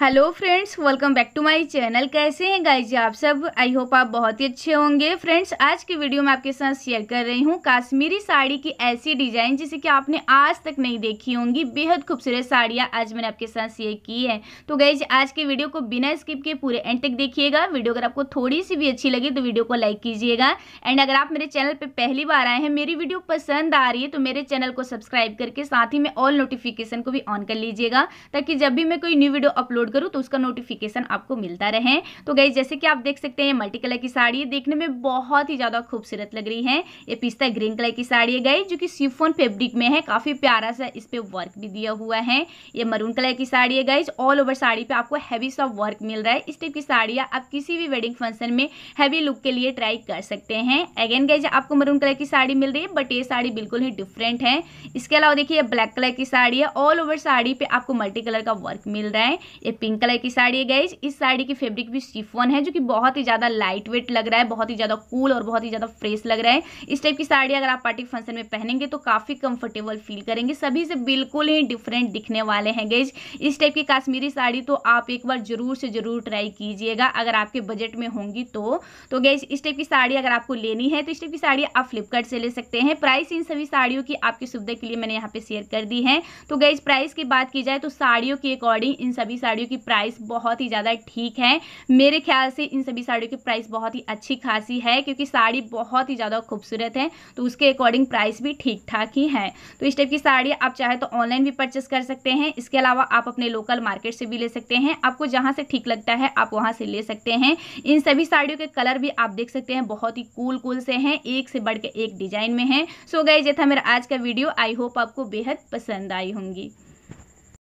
hello friends welcome back to my channel कैसे हैं guys जी आप सब आई होप आप बहुत ही अच्छे होंगे फ्रेंड्स आज की वीडियो में आपके साथ शेयर कर रही हूँ काश्मीरी साड़ी की ऐसी डिजाइन जिसे कि आपने आज तक नहीं देखी होंगी बेहद खूबसूरत साड़ियाँ आज मैंने आपके साथ शेयर की है तो गाइज आज की वीडियो को बिना स्किप के पूरे एंड तक देखिएगा वीडियो अगर आपको थोड़ी सी भी अच्छी लगी तो वीडियो को लाइक कीजिएगा एंड अगर आप मेरे चैनल पर पहली बार आए हैं मेरी वीडियो पसंद आ रही है तो मेरे चैनल को सब्सक्राइब करके साथ ही में ऑल नोटिफिकेशन को भी ऑन कर लीजिएगा ताकि जब भी मैं कोई न्यू वीडियो अपलोड अपलोड करूँ तो उसका नोटिफिकेशन आपको मिलता रहे तो गई जैसे कि आप देख सकते हैं मल्टी कलर की साड़ी है देखने में बहुत ही ज़्यादा खूबसूरत लग रही है ये पिस्ता ग्रीन कलर की साड़ी है गई जो कि सीफोन फेब्रिक में है काफ़ी प्यारा सा इस पर वर्क भी दिया हुआ है ये मरून कलर की साड़ी है गाइज ऑल ओवर साड़ी पे आपको हैवी सा वर्क मिल रहा है इस टाइप की साड़ियाँ आप किसी भी वेडिंग फंक्शन में हैवी लुक के लिए ट्राई कर सकते हैं अगेन गाइज आपको मरून कलर की साड़ी मिल रही है बट ये साड़ी बिल्कुल ही डिफरेंट है इसके अलावा देखिए ब्लैक कलर की साड़ी है ऑल ओवर साड़ी पे आपको मल्टी कलर का वर्क मिल रहा है ये पिंक कलर की साड़ी है गैज इस साड़ी की फेब्रिक भी शिफोन है जो कि बहुत ही ज़्यादा लाइट वेट लग रहा है बहुत ही ज़्यादा कूल और बहुत ही ज़्यादा फ्रेश लग रहा है इस टाइप की साड़ी अगर आप पार्टी फंक्शन में पहनेंगे तो काफ़ी कंफर्टेबल फील करेंगे सभी से बिल्कुल ही डिफरेंट दिखने वाले हैं गैज इस टाइप की काश्मीरी साड़ी तो आप एक बार जरूर से ज़रूर ट्राई कीजिएगा अगर आपके बजट में होंगी तो, तो गैज इस टाइप की साड़ी अगर आपको लेनी है तो इस टाइप की साड़ी आप फ्लिपकार्ट से ले सकते हैं प्राइस इन सभी साड़ियों की आपकी सुविधा के लिए मैंने यहाँ पे शेयर कर दी है तो गैज प्राइस की बात की जाए तो साड़ियों के अकॉर्डिंग इन सभी साड़ियों साड़ियों की प्राइस बहुत ही ज़्यादा ठीक है मेरे ख्याल से इन सभी साड़ियों की प्राइस बहुत ही अच्छी खासी है क्योंकि साड़ी बहुत ही ज़्यादा खूबसूरत है तो उसके अकॉर्डिंग प्राइस भी ठीक ठाक ही है तो इस टाइप की साड़ी आप चाहे तो ऑनलाइन भी परचेस कर सकते हैं इसके अलावा आप अपने लोकल मार्केट से भी ले सकते हैं आपको जहाँ से ठीक लगता है आप वहाँ से ले सकते हैं इन सभी साड़ियों के कलर भी आप देख सकते हैं बहुत ही कूल कूल से हैं एक से बढ़ एक डिजाइन में है सो गए जैसा मेरा आज का वीडियो आई होप आपको बेहद पसंद आई होंगी